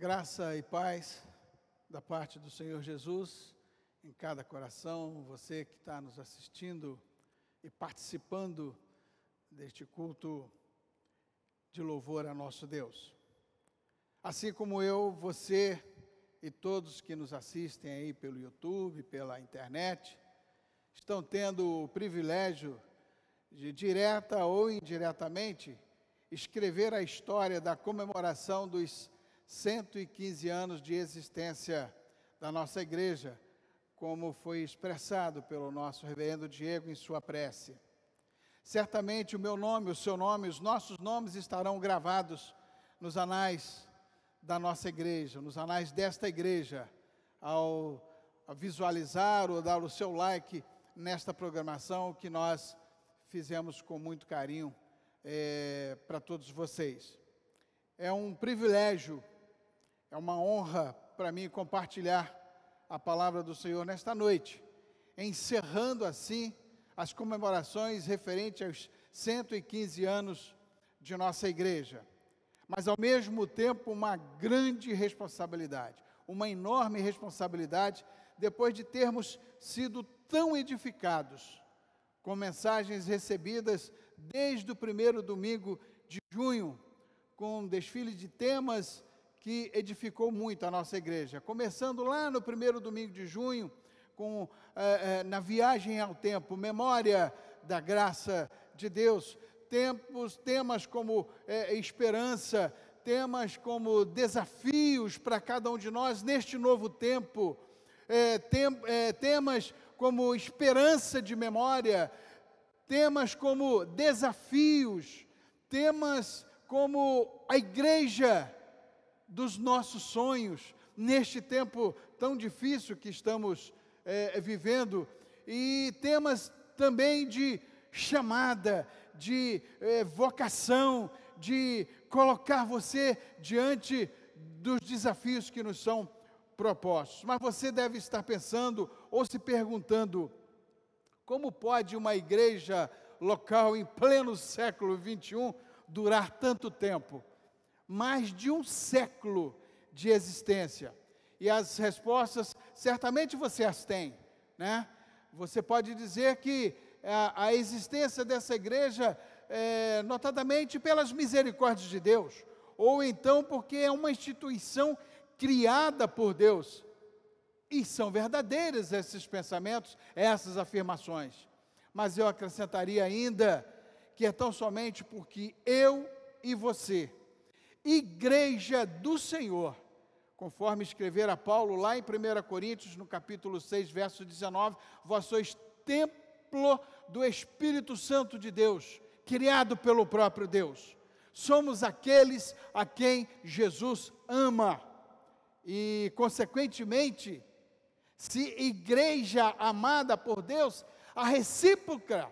Graça e paz da parte do Senhor Jesus em cada coração, você que está nos assistindo e participando deste culto de louvor a nosso Deus. Assim como eu, você e todos que nos assistem aí pelo YouTube, pela internet, estão tendo o privilégio de, direta ou indiretamente, escrever a história da comemoração dos 115 anos de existência da nossa igreja, como foi expressado pelo nosso reverendo Diego em sua prece. Certamente o meu nome, o seu nome, os nossos nomes estarão gravados nos anais da nossa igreja, nos anais desta igreja, ao visualizar ou dar o seu like nesta programação que nós fizemos com muito carinho é, para todos vocês. É um privilégio é uma honra para mim compartilhar a palavra do Senhor nesta noite, encerrando assim as comemorações referentes aos 115 anos de nossa igreja. Mas ao mesmo tempo, uma grande responsabilidade, uma enorme responsabilidade, depois de termos sido tão edificados com mensagens recebidas desde o primeiro domingo de junho, com um desfile de temas que edificou muito a nossa igreja, começando lá no primeiro domingo de junho, com, eh, eh na viagem ao tempo, memória da graça de Deus, tempos, temas como eh, eh, esperança, temas como desafios para cada um de nós neste novo tempo, eh, tem, eh, temas como esperança de memória, temas como desafios, temas como a igreja dos nossos sonhos neste tempo tão difícil que estamos é, vivendo e temas também de chamada, de é, vocação, de colocar você diante dos desafios que nos são propostos. Mas você deve estar pensando ou se perguntando: como pode uma igreja local em pleno século XXI durar tanto tempo? mais de um século de existência. E as respostas, certamente você as tem, né? Você pode dizer que a, eh, a existência dessa igreja, é, notadamente pelas misericórdias de Deus, ou então porque é uma instituição criada por Deus. E são verdadeiros esses pensamentos, essas afirmações. Mas eu acrescentaria ainda que é tão somente porque eu e você igreja do Senhor, conforme escrevera Paulo lá em 1 Coríntios, no capítulo 6, verso 19, vós sois templo do Espírito Santo de Deus, criado pelo próprio Deus. Somos aqueles a quem Jesus ama. E, consequentemente, se igreja amada por Deus, a recíproca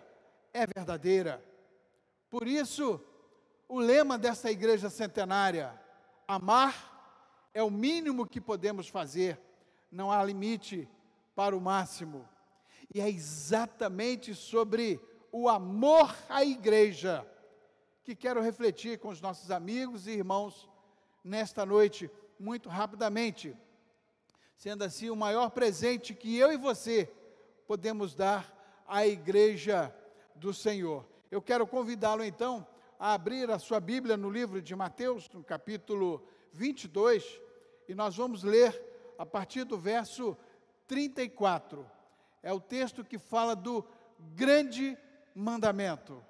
é verdadeira. Por isso, o lema dessa igreja centenária: amar é o mínimo que podemos fazer, não há limite para o máximo. E é exatamente sobre o amor à igreja que quero refletir com os nossos amigos e irmãos nesta noite, muito rapidamente. Sendo assim, o maior presente que eu e você podemos dar à igreja do Senhor. Eu quero convidá-lo então a abrir a sua Bíblia no livro de Mateus, no capítulo 22, e nós vamos ler a partir do verso 34. É o texto que fala do grande mandamento,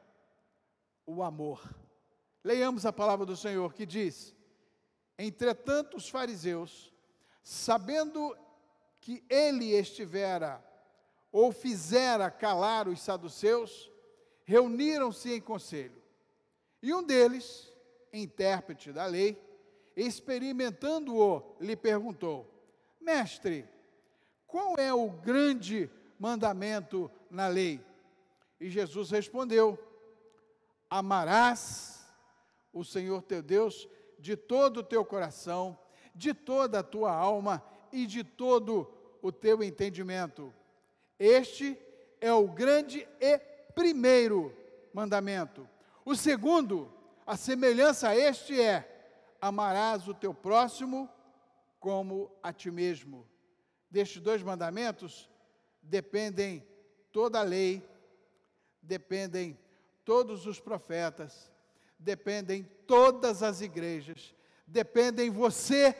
o amor. Leiamos a palavra do Senhor que diz: Entretanto, os fariseus, sabendo que ele estivera ou fizera calar os saduceus, reuniram-se em conselho. E um deles, intérprete da lei, experimentando-o, lhe perguntou: Mestre, qual é o grande mandamento na lei? E Jesus respondeu: Amarás o Senhor teu Deus de todo o teu coração, de toda a tua alma e de todo o teu entendimento. Este é o grande e primeiro mandamento. O segundo, a semelhança a este é: amarás o teu próximo como a ti mesmo. Destes dois mandamentos dependem toda a lei, dependem todos os profetas, dependem todas as igrejas, dependem você,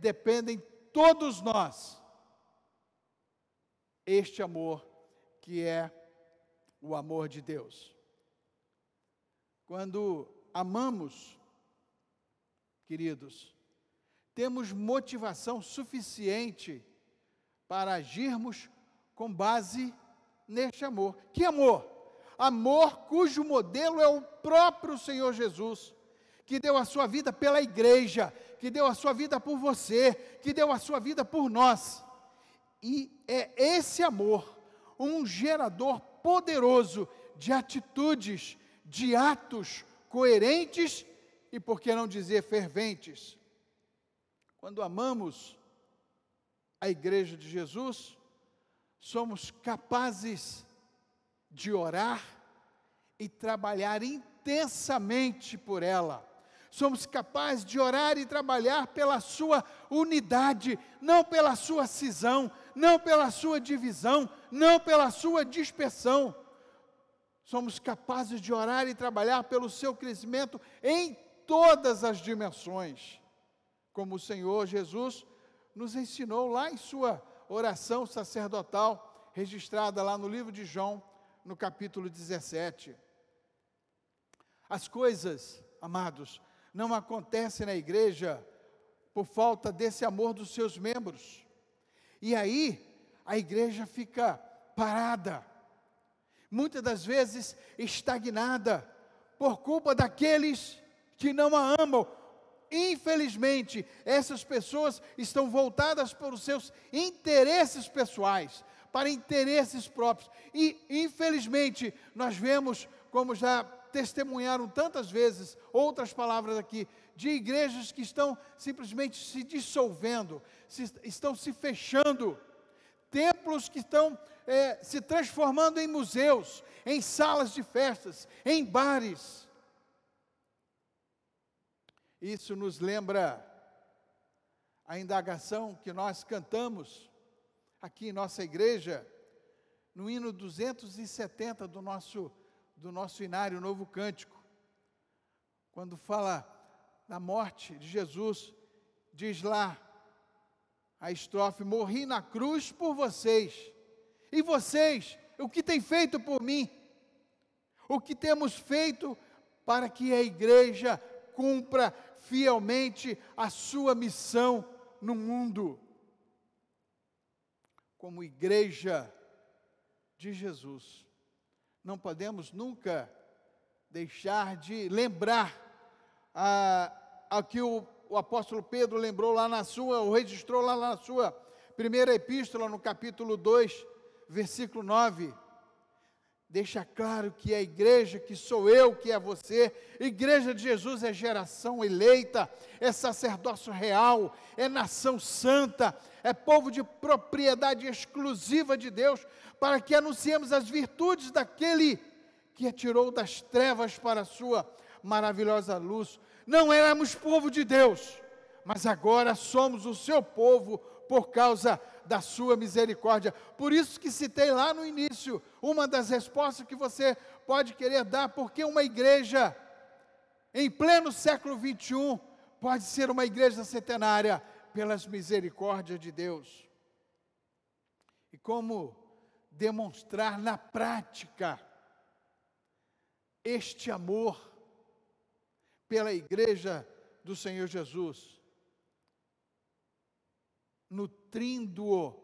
dependem todos nós. Este amor que é o amor de Deus. Quando amamos, queridos, temos motivação suficiente para agirmos com base neste amor. Que amor? Amor cujo modelo é o próprio Senhor Jesus, que deu a sua vida pela igreja, que deu a sua vida por você, que deu a sua vida por nós. E é esse amor um gerador poderoso de atitudes de atos coerentes e, por que não dizer, ferventes. Quando amamos a Igreja de Jesus, somos capazes de orar e trabalhar intensamente por ela. Somos capazes de orar e trabalhar pela sua unidade, não pela sua cisão, não pela sua divisão, não pela sua dispersão somos capazes de orar e trabalhar pelo seu crescimento em todas as dimensões, como o Senhor Jesus nos ensinou lá em sua oração sacerdotal, registrada lá no livro de João, no capítulo 17. As coisas, amados, não acontecem na igreja por falta desse amor dos seus membros. E aí a igreja fica parada muitas das vezes estagnada, por culpa daqueles que não a amam. Infelizmente, essas pessoas estão voltadas para os seus interesses pessoais, para interesses próprios. E, infelizmente, nós vemos, como já testemunharam tantas vezes, outras palavras aqui, de igrejas que estão simplesmente se dissolvendo, se, estão se fechando, templos que estão é, se transformando em museus, em salas de festas, em bares. Isso nos lembra a indagação que nós cantamos aqui em nossa igreja, no hino 270 do nosso, do nosso inário Novo Cântico, quando fala da morte de Jesus, diz lá a estrofe: Morri na cruz por vocês, e vocês, o que têm feito por mim? O que temos feito para que a igreja cumpra fielmente a sua missão no mundo? Como igreja de Jesus, não podemos nunca deixar de lembrar o ah, que o, o apóstolo Pedro lembrou lá na sua, ou registrou lá na sua primeira epístola, no capítulo 2, versículo 9, deixa claro que é a igreja, que sou eu, que é você, igreja de Jesus é geração eleita, é sacerdócio real, é nação santa, é povo de propriedade exclusiva de Deus, para que anunciemos as virtudes daquele que a tirou das trevas para a sua maravilhosa luz. Não éramos povo de Deus, mas agora somos o seu povo, por causa da sua misericórdia. Por isso que citei lá no início uma das respostas que você pode querer dar, porque uma igreja em pleno século 21 pode ser uma igreja centenária pelas misericórdias de Deus. E como demonstrar na prática este amor pela igreja do Senhor Jesus? nutrindo-o,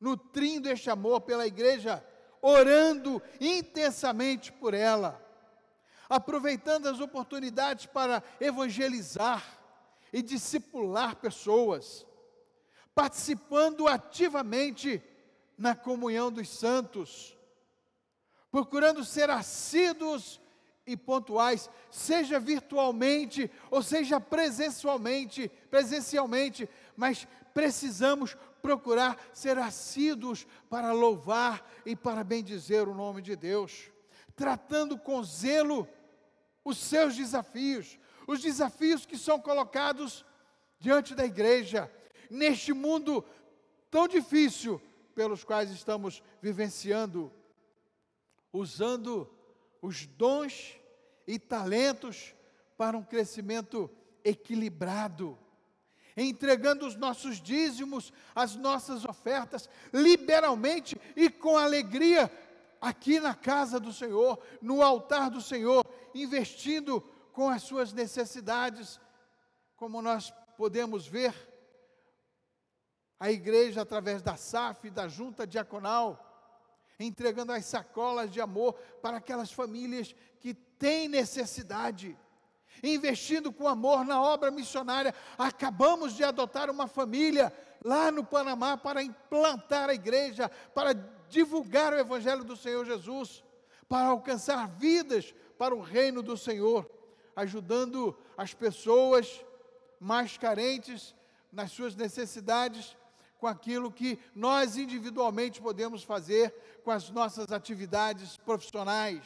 nutrindo este amor pela igreja, orando intensamente por ela, aproveitando as oportunidades para evangelizar e discipular pessoas, participando ativamente na comunhão dos santos, procurando ser assíduos e pontuais, seja virtualmente ou seja presencialmente, presencialmente, mas precisamos procurar ser assíduos para louvar e para bendizer o nome de Deus, tratando com zelo os seus desafios, os desafios que são colocados diante da igreja, neste mundo tão difícil pelos quais estamos vivenciando, usando os dons e talentos para um crescimento equilibrado entregando os nossos dízimos, as nossas ofertas, liberalmente e com alegria, aqui na casa do Senhor, no altar do Senhor, investindo com as suas necessidades, como nós podemos ver, a igreja, através da SAF, da junta diaconal, entregando as sacolas de amor para aquelas famílias que têm necessidade investindo com amor na obra missionária. Acabamos de adotar uma família lá no Panamá para implantar a igreja, para divulgar o Evangelho do Senhor Jesus, para alcançar vidas para o reino do Senhor, ajudando as pessoas mais carentes nas suas necessidades, com aquilo que nós individualmente podemos fazer com as nossas atividades profissionais.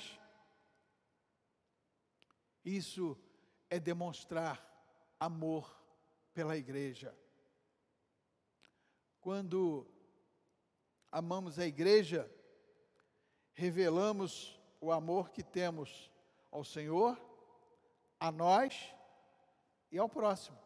Isso é demonstrar amor pela igreja. Quando amamos a igreja, revelamos o amor que temos ao Senhor, a nós e ao próximo.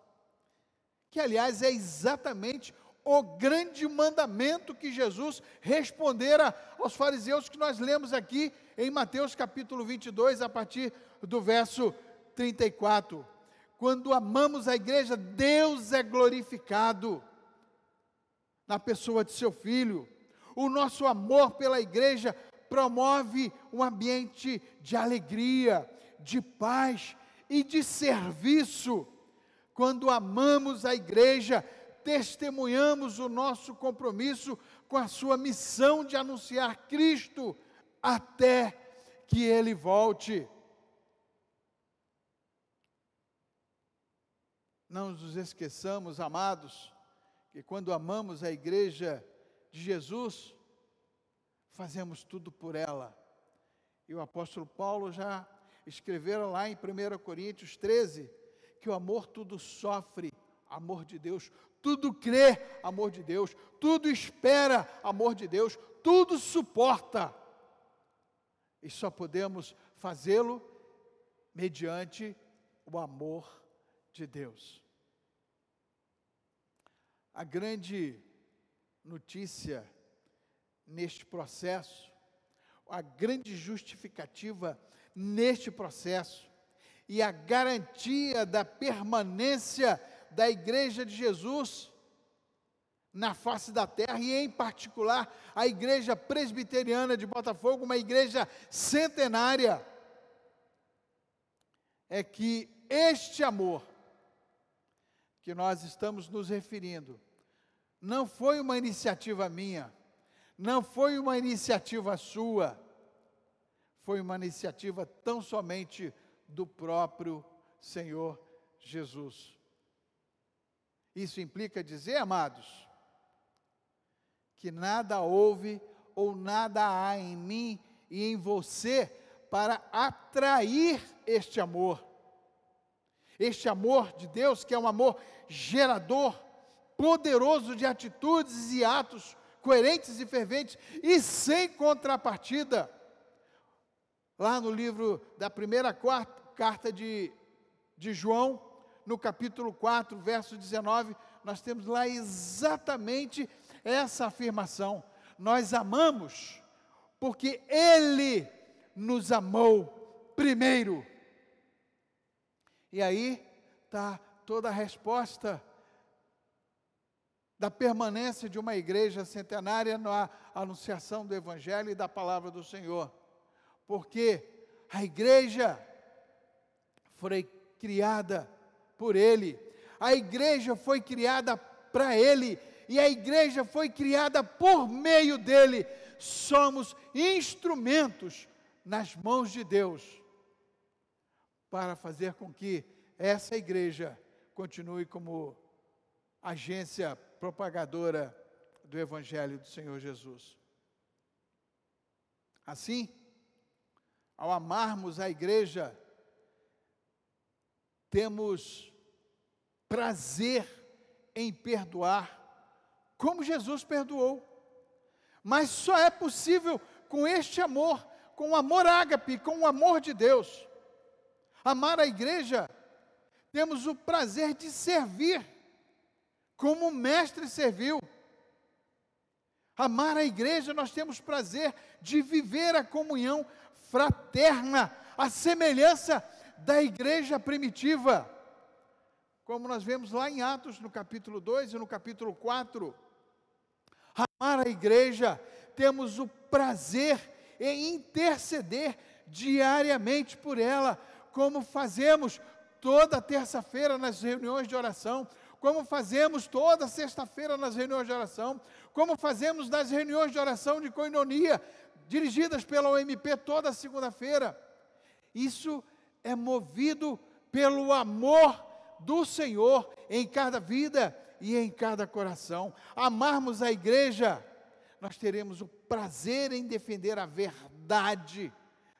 Que, aliás, é exatamente o grande mandamento que Jesus respondera aos fariseus que nós lemos aqui em Mateus capítulo 22, a partir do verso 34. Quando amamos a igreja, Deus é glorificado na pessoa de seu filho. O nosso amor pela igreja promove um ambiente de alegria, de paz e de serviço. Quando amamos a igreja, testemunhamos o nosso compromisso com a sua missão de anunciar Cristo até que ele volte. Não nos esqueçamos, amados, que quando amamos a igreja de Jesus, fazemos tudo por ela. E o apóstolo Paulo já escreveu lá em 1 Coríntios 13 que o amor tudo sofre, amor de Deus, tudo crê, amor de Deus, tudo espera, amor de Deus, tudo suporta. E só podemos fazê-lo mediante o amor de Deus. A grande notícia neste processo, a grande justificativa neste processo e a garantia da permanência da Igreja de Jesus na face da terra e, em particular, a Igreja Presbiteriana de Botafogo, uma igreja centenária, é que este amor que nós estamos nos referindo não foi uma iniciativa minha, não foi uma iniciativa sua, foi uma iniciativa tão somente do próprio Senhor Jesus. Isso implica dizer, amados, que nada houve ou nada há em mim e em você para atrair este amor. Este amor de Deus, que é um amor gerador, poderoso de atitudes e atos coerentes e ferventes e sem contrapartida. Lá no livro da primeira quarta, carta de, de João, no capítulo 4, verso 19, nós temos lá exatamente essa afirmação. Nós amamos porque Ele nos amou primeiro. E aí está toda a resposta da permanência de uma igreja centenária na anunciação do Evangelho e da palavra do Senhor. Porque a igreja foi criada por Ele, a igreja foi criada para Ele, e a igreja foi criada por meio dEle. Somos instrumentos nas mãos de Deus para fazer com que essa igreja continue como agência propagadora do Evangelho do Senhor Jesus. Assim, ao amarmos a igreja, temos prazer em perdoar, como Jesus perdoou. Mas só é possível com este amor, com o amor ágape, com o amor de Deus. Amar a igreja, temos o prazer de servir como o mestre serviu. Amar a igreja, nós temos prazer de viver a comunhão fraterna, a semelhança da igreja primitiva. Como nós vemos lá em Atos, no capítulo 2 e no capítulo 4. Amar a igreja, temos o prazer em interceder diariamente por ela, como fazemos toda terça-feira nas reuniões de oração, como fazemos toda sexta-feira nas reuniões de oração, como fazemos nas reuniões de oração de coinonia, dirigidas pela OMP toda segunda-feira. Isso é movido pelo amor do Senhor em cada vida e em cada coração. Amarmos a igreja, nós teremos o prazer em defender a verdade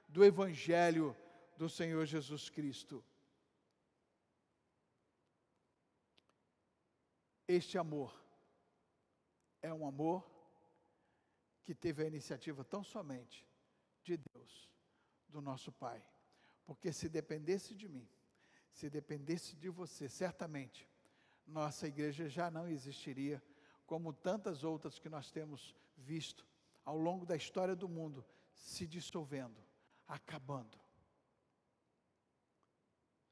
do Evangelho do Senhor Jesus Cristo. este amor é um amor que teve a iniciativa tão somente de Deus, do nosso Pai. Porque se dependesse de mim, se dependesse de você, certamente nossa igreja já não existiria, como tantas outras que nós temos visto ao longo da história do mundo se dissolvendo, acabando.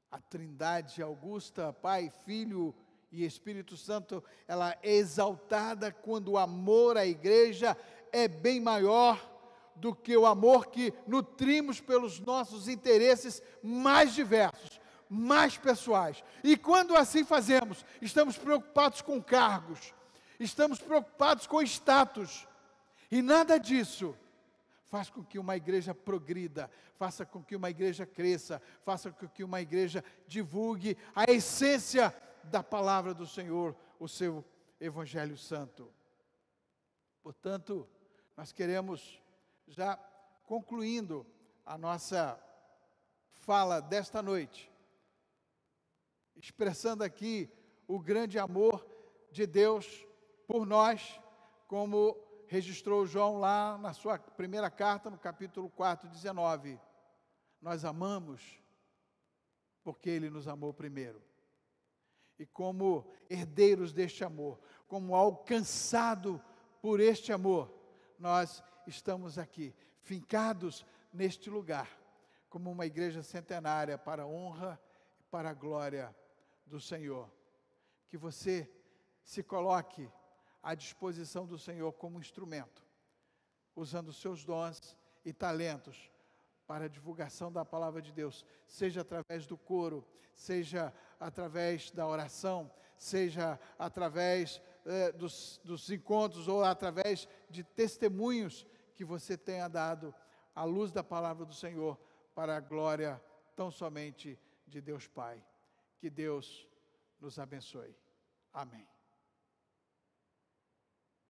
A Trindade Augusta, Pai, Filho e Espírito Santo, ela é exaltada quando o amor à igreja é bem maior do que o amor que nutrimos pelos nossos interesses mais diversos, mais pessoais. E quando assim fazemos, estamos preocupados com cargos, estamos preocupados com status, e nada disso faz com que uma igreja progrida, faça com que uma igreja cresça, faça com que uma igreja divulgue a essência da palavra do Senhor, o seu Evangelho Santo. Portanto, nós queremos, já concluindo a nossa fala desta noite, expressando aqui o grande amor de Deus por nós, como registrou João lá na sua primeira carta, no capítulo 4, 19. Nós amamos porque ele nos amou primeiro e como herdeiros deste amor, como alcançado por este amor, nós estamos aqui, fincados neste lugar, como uma igreja centenária para a honra e para a glória do Senhor. Que você se coloque à disposição do Senhor como instrumento, usando seus dons e talentos para a divulgação da palavra de Deus, seja através do coro, seja através da oração, seja através eh, dos, dos encontros ou através de testemunhos que você tenha dado à luz da palavra do Senhor para a glória tão somente de Deus Pai. Que Deus nos abençoe. Amém.